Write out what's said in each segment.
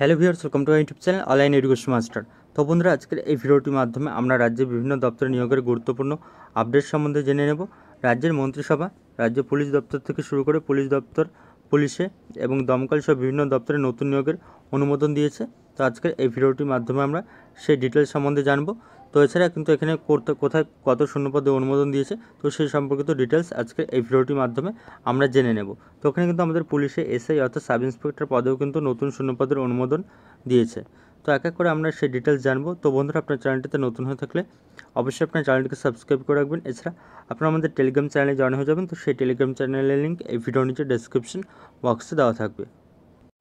hello viewers welcome to YouTube channel Online Education Master তো বন্ধুরা আজকের এই ভিডিওটির মাধ্যমে আমরা রাজ্যের বিভিন্ন দপ্তরে নিয়োগের গুরুত্বপূর্ণ আপডেট সম্বন্ধে জেনে নেব রাজ্যের মন্ত্রিসভা রাজ্য পুলিশ দপ্তর থেকে শুরু করে পুলিশ দপ্তর পুলিশে এবং দমকল সহ বিভিন্ন দপ্তরে নতুন নিয়োগের অনুমোদন দিয়েছে তো আজকের এই ভিডিওটির মাধ্যমে আমরা সেই ডিটেলস সম্বন্ধে জানবো তো এছাড়া কিন্তু এখানে করতে কোথায় কত শূন্যপদে অনুমোদন দিয়েছে তো সেই সম্পর্কিত ডিটেলস আজকে এই ভিডিওটির মাধ্যমে আমরা জেনে নেব তো ওখানে কিন্তু আমাদের পুলিশে এসআই অর্থাৎ সাব ইন্সপেক্টর পদেও কিন্তু নতুন শূন্যপদের অনুমোদন দিয়েছে তো এক এক করে আমরা সেই ডিটেলস জানবো তো বন্ধুরা আপনার চ্যানেলটিতে নতুন হয়ে থাকলে অবশ্যই আপনার চ্যানেলটিকে সাবস্ক্রাইব করে রাখবেন এছাড়া আপনারা আমাদের টেলিগ্রাম চ্যানেলে জয়েন হয়ে যাবেন তো সেই টেলিগ্রাম চ্যানেলের লিঙ্ক এই ভিডিও নিচে ডেসক্রিপশন বক্সে দেওয়া থাকবে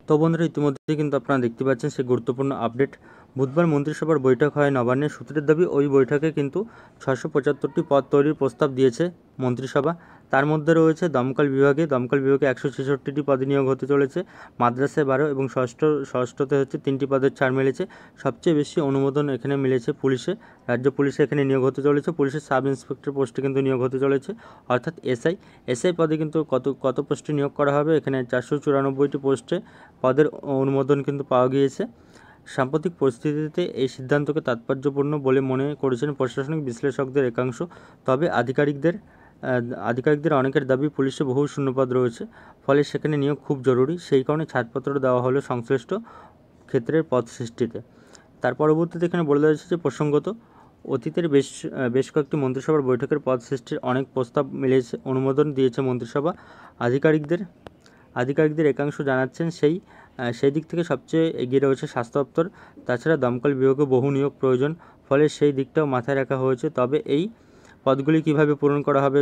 তো বন্ধুরা ইতিমধ্যে কিন্তু আপনারা দেখতে পাচ্ছেন সেই গুরুত্বপূর্ণ আপডেট বুধবার মন্ত্রিসভার বৈঠক হয় নবান্নের সূত্রের দাবি ওই বৈঠকে কিন্তু ছশো পঁচাত্তরটি পদ তৈরির প্রস্তাব দিয়েছে মন্ত্রিসভা তার মধ্যে রয়েছে দমকল বিভাগে দমকল বিভাগে একশো ছেষট্টিটি পদে নিয়োগ হতে চলেছে মাদ্রাসায় বারো এবং ষষ্ঠ ষষ্ঠতে হচ্ছে তিনটি পদের ছাড় মিলেছে সবচেয়ে বেশি অনুমোদন এখানে মিলেছে পুলিশে রাজ্য পুলিশে এখানে নিয়োগ হতে চলেছে পুলিশের সাব ইন্সপেক্টর পোস্টে কিন্তু নিয়োগ হতে চলেছে অর্থাৎ এসআই এসআই পদে কিন্তু কত কত পোস্টে নিয়োগ করা হবে এখানে চারশো চুরানব্বইটি পোস্টে পদের অনুমোদন কিন্তু পাওয়া গিয়েছে সাম্প্রতিক পরিস্থিতিতে এই সিদ্ধান্তকে তাৎপর্যপূর্ণ বলে মনে করেছেন প্রশাসনিক বিশ্লেষকদের একাংশ তবে আধিকারিকদের আধিকারিকদের অনেকের দাবি পুলিশে বহু শূন্যপদ রয়েছে ফলে সেখানে নিয়োগ খুব জরুরি সেই কারণে ছাড়পত্র দেওয়া হলো সংশ্লিষ্ট ক্ষেত্রের পথ সৃষ্টিতে তার পরবর্তীতে এখানে বলে দেওয়া যে প্রসঙ্গত অতীতের বেশ বেশ কয়েকটি মন্ত্রিসভার বৈঠকের পদ সৃষ্টির অনেক প্রস্তাব মিলেছে অনুমোদন দিয়েছে মন্ত্রিসভা আধিকারিকদের আধিকারিকদের একাংশ জানাচ্ছেন সেই সেই দিক থেকে সবচেয়ে এগিয়ে রয়েছে স্বাস্থ্য দপ্তর তাছাড়া দমকল বিভাগে বহু নিয়োগ প্রয়োজন ফলে সেই দিকটাও মাথায় রাখা হয়েছে তবে এই পদগুলি কিভাবে পূরণ করা হবে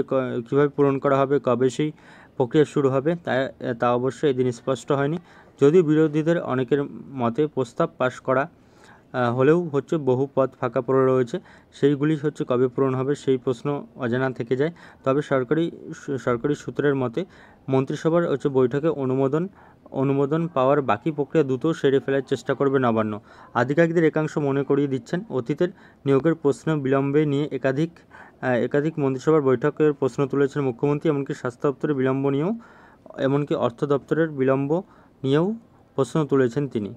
কিভাবে পূরণ করা হবে কবে সেই প্রক্রিয়া শুরু হবে তা তা অবশ্য এদিন স্পষ্ট হয়নি যদিও বিরোধীদের অনেকের মতে প্রস্তাব পাশ করা হলেও হচ্ছে বহু পদ ফাঁকা পড়ে রয়েছে সেইগুলি হচ্ছে কবে পূরণ হবে সেই প্রশ্ন অজানা থেকে যায় তবে সরকারি সরকারি সূত্রের মতে মন্ত্রিসভার হচ্ছে বৈঠকে অনুমোদন অনুমোদন পাওয়ার বাকি প্রক্রিয়া দ্রুত সেরে ফেলার চেষ্টা করবে নবান্ন আধিকারিকদের একাংশ মনে করিয়ে দিচ্ছেন অতীতের নিয়োগের প্রশ্ন বিলম্বে নিয়ে একাধিক একাধিক মন্ত্রিসভার বৈঠকের প্রশ্ন তুলেছেন মুখ্যমন্ত্রী এমনকি স্বাস্থ্য দপ্তরের বিলম্ব নিয়েও এমনকি অর্থ দপ্তরের বিলম্ব নিয়েও প্রশ্ন তুলেছেন তিনি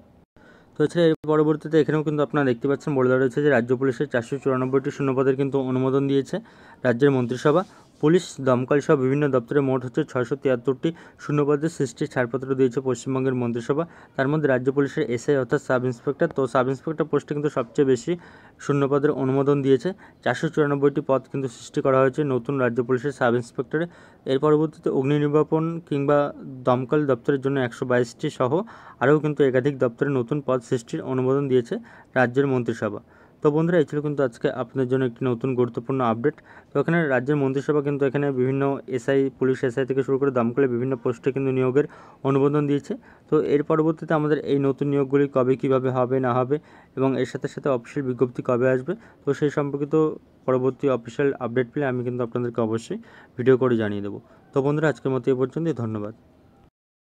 তো এছাড়া এর পরবর্তীতে এখানেও কিন্তু আপনারা দেখতে পাচ্ছেন বলে দেওয়া রয়েছে যে রাজ্য পুলিশের চারশো চুরানব্বইটি শূন্যপদের কিন্তু অনুমোদন দিয়েছে রাজ্যের মন্ত্রিসভা পুলিশ দমকল সহ বিভিন্ন দপ্তরে মোট হচ্ছে ছয়শো তিয়াত্তরটি শূন্যপদে সৃষ্টির ছাড়পত্র দিয়েছে পশ্চিমবঙ্গের মন্ত্রিসভা তার মধ্যে রাজ্য পুলিশের এসআই অর্থাৎ সাব ইন্সপেক্টর তো সাব ইন্সপেক্টর পোস্টে কিন্তু সবচেয়ে বেশি শূন্যপদের অনুমোদন দিয়েছে চারশো চুরানব্বইটি পদ কিন্তু সৃষ্টি করা হয়েছে নতুন রাজ্য পুলিশের সাব ইন্সপেক্টরে এর পরবর্তীতে অগ্নি নির্বাপন কিংবা দমকল দপ্তরের জন্য একশো বাইশটি সহ আরও কিন্তু একাধিক দপ্তরে নতুন পদ সৃষ্টির অনুমোদন দিয়েছে রাজ্যের মন্ত্রিসভা তো বন্ধুরা এই ছিল কিন্তু আজকে আপনাদের জন্য একটি নতুন গুরুত্বপূর্ণ আপডেট তো এখানে রাজ্যের মন্ত্রিসভা কিন্তু এখানে বিভিন্ন এসআই পুলিশ এসআই থেকে শুরু করে দমকলে বিভিন্ন পোস্টে কিন্তু নিয়োগের অনুমোদন দিয়েছে তো এর পরবর্তীতে আমাদের এই নতুন নিয়োগগুলি কবে কিভাবে হবে না হবে এবং এর সাথে সাথে অফিসিয়াল বিজ্ঞপ্তি কবে আসবে তো সেই সম্পর্কিত পরবর্তী অফিসিয়াল আপডেট পেলে আমি কিন্তু আপনাদেরকে অবশ্যই ভিডিও করে জানিয়ে দেবো তো বন্ধুরা আজকের মতো এ পর্যন্তই ধন্যবাদ